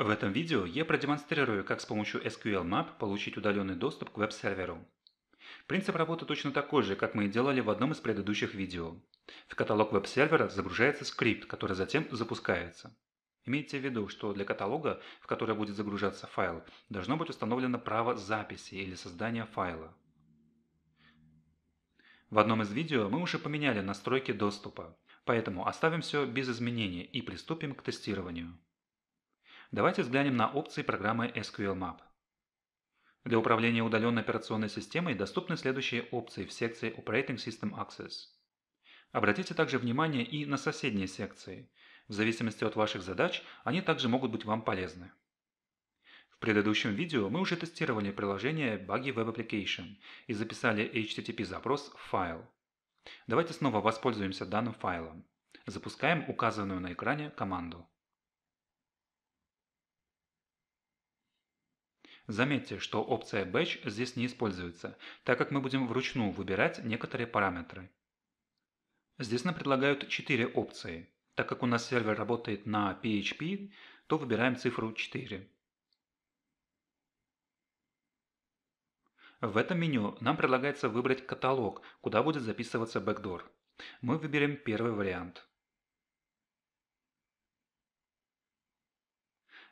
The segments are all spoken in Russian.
В этом видео я продемонстрирую, как с помощью SQL Map получить удаленный доступ к веб-серверу. Принцип работы точно такой же, как мы и делали в одном из предыдущих видео. В каталог веб-сервера загружается скрипт, который затем запускается. Имейте в виду, что для каталога, в который будет загружаться файл, должно быть установлено право записи или создания файла. В одном из видео мы уже поменяли настройки доступа, поэтому оставим все без изменений и приступим к тестированию. Давайте взглянем на опции программы SQL Map. Для управления удаленной операционной системой доступны следующие опции в секции Operating System Access. Обратите также внимание и на соседние секции. В зависимости от ваших задач, они также могут быть вам полезны. В предыдущем видео мы уже тестировали приложение Buggy Web Application и записали HTTP-запрос в файл. Давайте снова воспользуемся данным файлом. Запускаем указанную на экране команду. Заметьте, что опция Batch здесь не используется, так как мы будем вручную выбирать некоторые параметры. Здесь нам предлагают 4 опции. Так как у нас сервер работает на PHP, то выбираем цифру 4. В этом меню нам предлагается выбрать каталог, куда будет записываться бэкдор. Мы выберем первый вариант.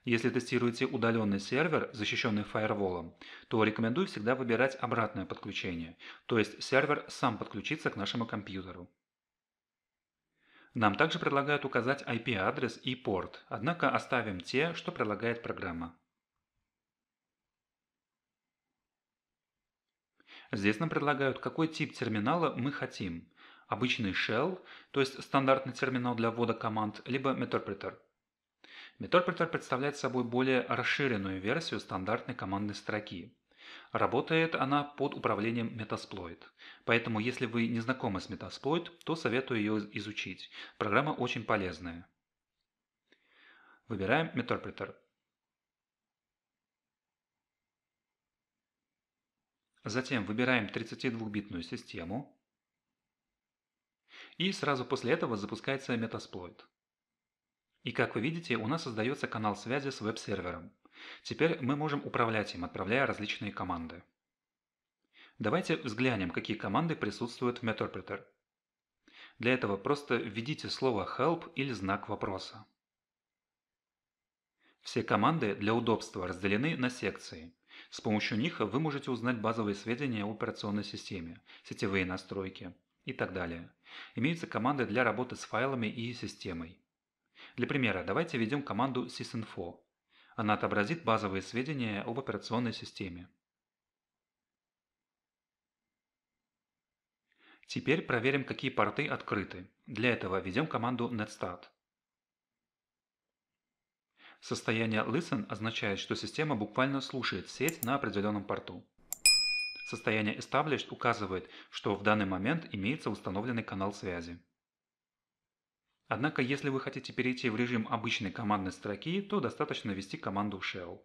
Если тестируете удаленный сервер, защищенный фаерволом, то рекомендую всегда выбирать обратное подключение, то есть сервер сам подключится к нашему компьютеру. Нам также предлагают указать IP-адрес и порт, однако оставим те, что предлагает программа. Здесь нам предлагают, какой тип терминала мы хотим. Обычный shell, то есть стандартный терминал для ввода команд, либо meterpreter – MetalProtector представляет собой более расширенную версию стандартной командной строки. Работает она под управлением Metasploit. Поэтому, если вы не знакомы с Metasploit, то советую ее изучить. Программа очень полезная. Выбираем Metalprotector. Затем выбираем 32-битную систему. И сразу после этого запускается Metasploit. И как вы видите, у нас создается канал связи с веб-сервером. Теперь мы можем управлять им, отправляя различные команды. Давайте взглянем, какие команды присутствуют в Meterpreter. Для этого просто введите слово help или знак вопроса. Все команды для удобства разделены на секции. С помощью них вы можете узнать базовые сведения о операционной системе, сетевые настройки и так далее. Имеются команды для работы с файлами и системой. Для примера, давайте введем команду sysinfo. Она отобразит базовые сведения об операционной системе. Теперь проверим, какие порты открыты. Для этого введем команду netstat. Состояние listen означает, что система буквально слушает сеть на определенном порту. Состояние established указывает, что в данный момент имеется установленный канал связи. Однако, если вы хотите перейти в режим обычной командной строки, то достаточно ввести команду shell.